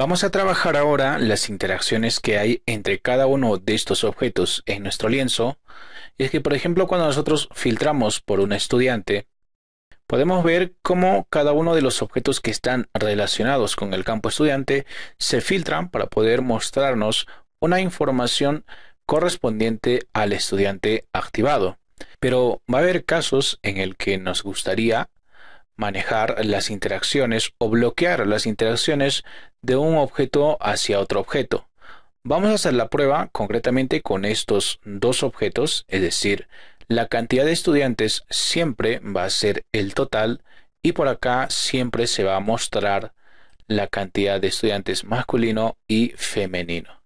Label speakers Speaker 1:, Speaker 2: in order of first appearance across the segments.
Speaker 1: Vamos a trabajar ahora las interacciones que hay entre cada uno de estos objetos en nuestro lienzo. Y es que, por ejemplo, cuando nosotros filtramos por un estudiante, podemos ver cómo cada uno de los objetos que están relacionados con el campo estudiante se filtran para poder mostrarnos una información correspondiente al estudiante activado. Pero va a haber casos en el que nos gustaría manejar las interacciones o bloquear las interacciones de un objeto hacia otro objeto. Vamos a hacer la prueba concretamente con estos dos objetos, es decir, la cantidad de estudiantes siempre va a ser el total y por acá siempre se va a mostrar la cantidad de estudiantes masculino y femenino.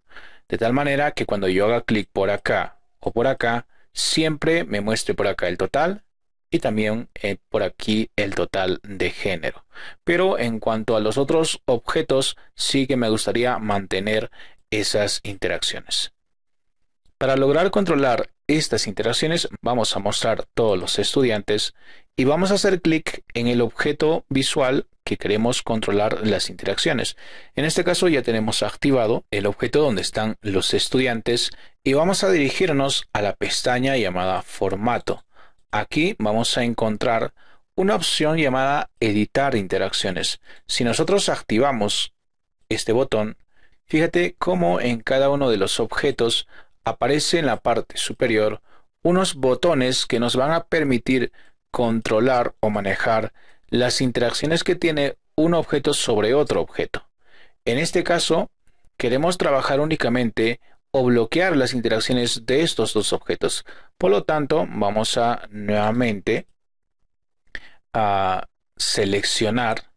Speaker 1: De tal manera que cuando yo haga clic por acá o por acá, siempre me muestre por acá el total y también eh, por aquí el total de género. Pero en cuanto a los otros objetos, sí que me gustaría mantener esas interacciones. Para lograr controlar estas interacciones vamos a mostrar todos los estudiantes y vamos a hacer clic en el objeto visual que queremos controlar las interacciones. En este caso ya tenemos activado el objeto donde están los estudiantes y vamos a dirigirnos a la pestaña llamada formato. Aquí vamos a encontrar una opción llamada editar interacciones. Si nosotros activamos este botón, fíjate cómo en cada uno de los objetos aparece en la parte superior unos botones que nos van a permitir controlar o manejar las interacciones que tiene un objeto sobre otro objeto. En este caso, queremos trabajar únicamente o bloquear las interacciones de estos dos objetos. Por lo tanto, vamos a nuevamente a seleccionar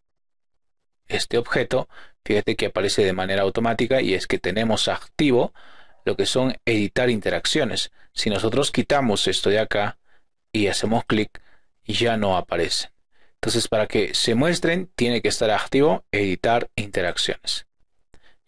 Speaker 1: este objeto. Fíjate que aparece de manera automática y es que tenemos activo lo que son editar interacciones. Si nosotros quitamos esto de acá y hacemos clic, ya no aparece. Entonces, para que se muestren, tiene que estar activo editar interacciones.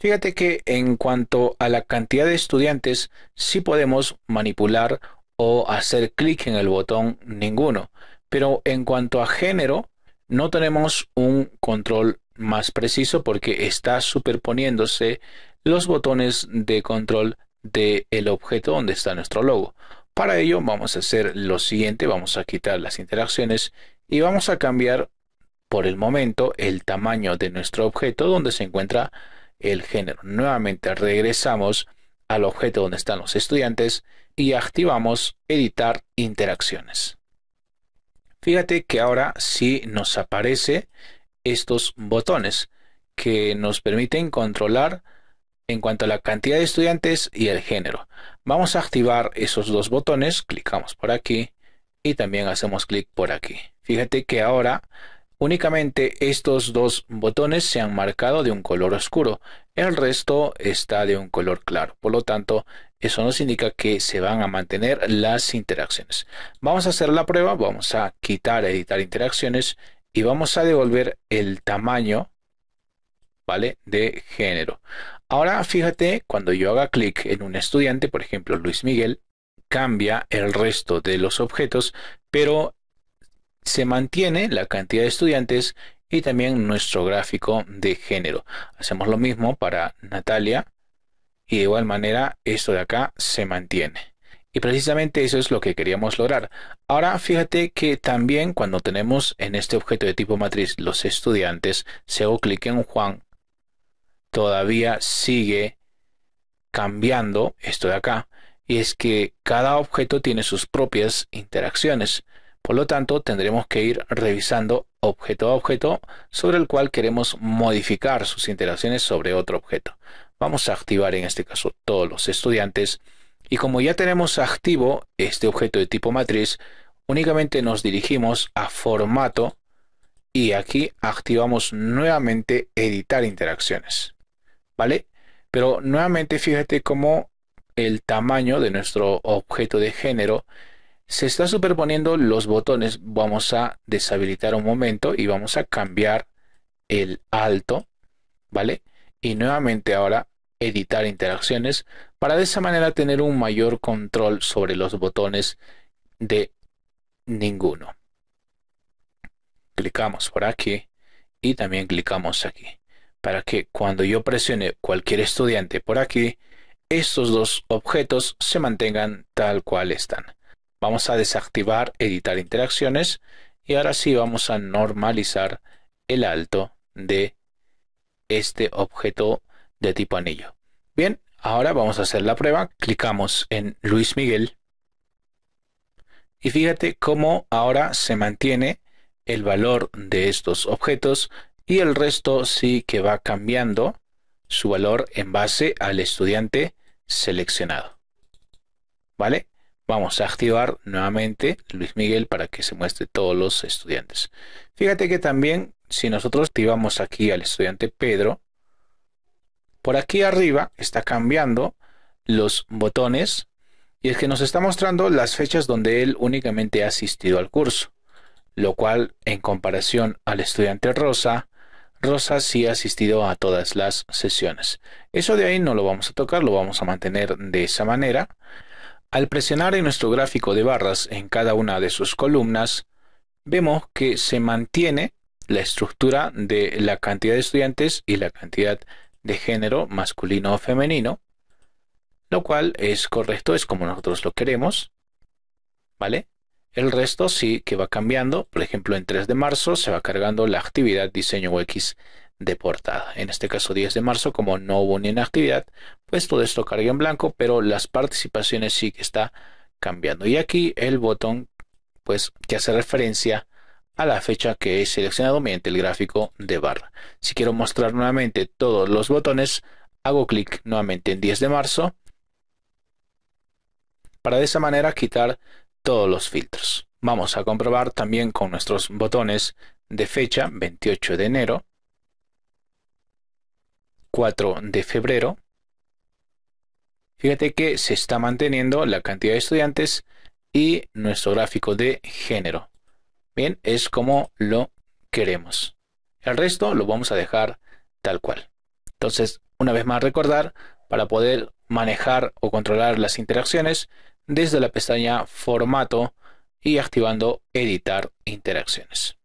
Speaker 1: Fíjate que en cuanto a la cantidad de estudiantes, sí podemos manipular o hacer clic en el botón ninguno. Pero en cuanto a género, no tenemos un control más preciso porque está superponiéndose los botones de control del objeto donde está nuestro logo. Para ello vamos a hacer lo siguiente, vamos a quitar las interacciones y vamos a cambiar por el momento el tamaño de nuestro objeto donde se encuentra el género. Nuevamente regresamos al objeto donde están los estudiantes y activamos editar interacciones. Fíjate que ahora sí nos aparece estos botones que nos permiten controlar en cuanto a la cantidad de estudiantes y el género. Vamos a activar esos dos botones, clicamos por aquí y también hacemos clic por aquí. Fíjate que ahora Únicamente estos dos botones se han marcado de un color oscuro, el resto está de un color claro, por lo tanto eso nos indica que se van a mantener las interacciones. Vamos a hacer la prueba, vamos a quitar editar interacciones y vamos a devolver el tamaño ¿vale? de género. Ahora fíjate, cuando yo haga clic en un estudiante, por ejemplo Luis Miguel, cambia el resto de los objetos, pero se mantiene la cantidad de estudiantes y también nuestro gráfico de género. Hacemos lo mismo para Natalia y de igual manera esto de acá se mantiene. Y precisamente eso es lo que queríamos lograr. Ahora fíjate que también cuando tenemos en este objeto de tipo matriz los estudiantes, si hago clic en Juan, todavía sigue cambiando esto de acá. Y es que cada objeto tiene sus propias interacciones. Por lo tanto, tendremos que ir revisando objeto a objeto sobre el cual queremos modificar sus interacciones sobre otro objeto. Vamos a activar en este caso todos los estudiantes y como ya tenemos activo este objeto de tipo matriz, únicamente nos dirigimos a formato y aquí activamos nuevamente editar interacciones. ¿Vale? Pero nuevamente fíjate cómo el tamaño de nuestro objeto de género se está superponiendo los botones. Vamos a deshabilitar un momento y vamos a cambiar el alto, ¿vale? Y nuevamente ahora editar interacciones para de esa manera tener un mayor control sobre los botones de ninguno. Clicamos por aquí y también clicamos aquí para que cuando yo presione cualquier estudiante por aquí, estos dos objetos se mantengan tal cual están. Vamos a desactivar editar interacciones y ahora sí vamos a normalizar el alto de este objeto de tipo anillo. Bien, ahora vamos a hacer la prueba. Clicamos en Luis Miguel y fíjate cómo ahora se mantiene el valor de estos objetos y el resto sí que va cambiando su valor en base al estudiante seleccionado. ¿Vale? Vamos a activar nuevamente Luis Miguel para que se muestre todos los estudiantes. Fíjate que también si nosotros activamos aquí al estudiante Pedro, por aquí arriba está cambiando los botones y es que nos está mostrando las fechas donde él únicamente ha asistido al curso, lo cual en comparación al estudiante Rosa, Rosa sí ha asistido a todas las sesiones. Eso de ahí no lo vamos a tocar, lo vamos a mantener de esa manera. Al presionar en nuestro gráfico de barras en cada una de sus columnas, vemos que se mantiene la estructura de la cantidad de estudiantes y la cantidad de género masculino o femenino, lo cual es correcto, es como nosotros lo queremos, ¿vale? El resto sí que va cambiando, por ejemplo en 3 de marzo se va cargando la actividad diseño UX de portada. En este caso 10 de marzo, como no hubo ni una actividad, pues todo esto carga en blanco, pero las participaciones sí que está cambiando. Y aquí el botón, pues que hace referencia a la fecha que he seleccionado mediante el gráfico de barra. Si quiero mostrar nuevamente todos los botones, hago clic nuevamente en 10 de marzo para de esa manera quitar todos los filtros. Vamos a comprobar también con nuestros botones de fecha 28 de enero, 4 de febrero, fíjate que se está manteniendo la cantidad de estudiantes y nuestro gráfico de género. Bien, es como lo queremos. El resto lo vamos a dejar tal cual. Entonces, una vez más recordar, para poder manejar o controlar las interacciones, desde la pestaña Formato y activando Editar Interacciones.